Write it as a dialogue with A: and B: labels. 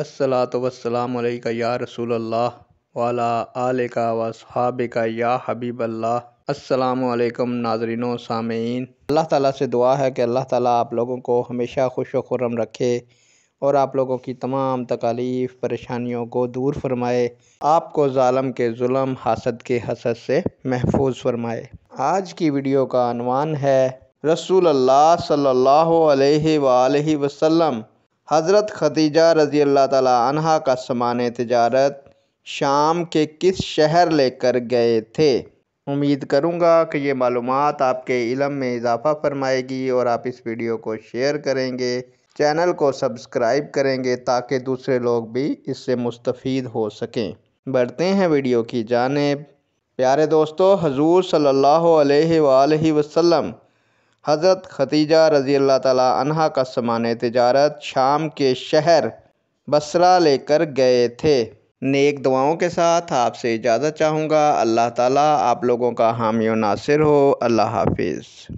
A: असलातम या रसूल अल्लाह वाला आल का वहाब का या हबीब अल्लाह असलकम नाजरीन सामीन अल्लाह ताला से दुआ है कि अल्लाह ताला आप लोगों को हमेशा खुश व खुरम रखे और आप लोगों की तमाम तकालीफ़ परेशानियों को दूर फरमाए आपको ालम के जुल्म हसद के हसद से महफूज फरमाए आज की वीडियो का अनवान है रसूल अल्लाह सल्लल्लाहु अलैहि वसल्लम हज़रत ख़दीजा रज़ी अल्लाह तहा का सामान तजारत शाम के किस शहर लेकर गए थे उम्मीद करूँगा कि ये मालूम आपके इलम में इजाफ़ा फरमाएगी और आप इस वीडियो को शेयर करेंगे चैनल को सब्सक्राइब करेंगे ताकि दूसरे लोग भी इससे मुस्तफ़ हो सकें बढ़ते हैं वीडियो की जानब प्यारे दोस्तों हजूर सल्लल्लाहु अलैहि वसल्लम हज़रत खतीजा रज़ी अल्लाह तहा का सामान तजारत शाम के शहर बसरा लेकर गए थे नेक दुआओं के साथ आपसे इजाज़त चाहूँगा अल्लाह ताला आप लोगों का हामी नासिर हो अल्लाह हाफिज़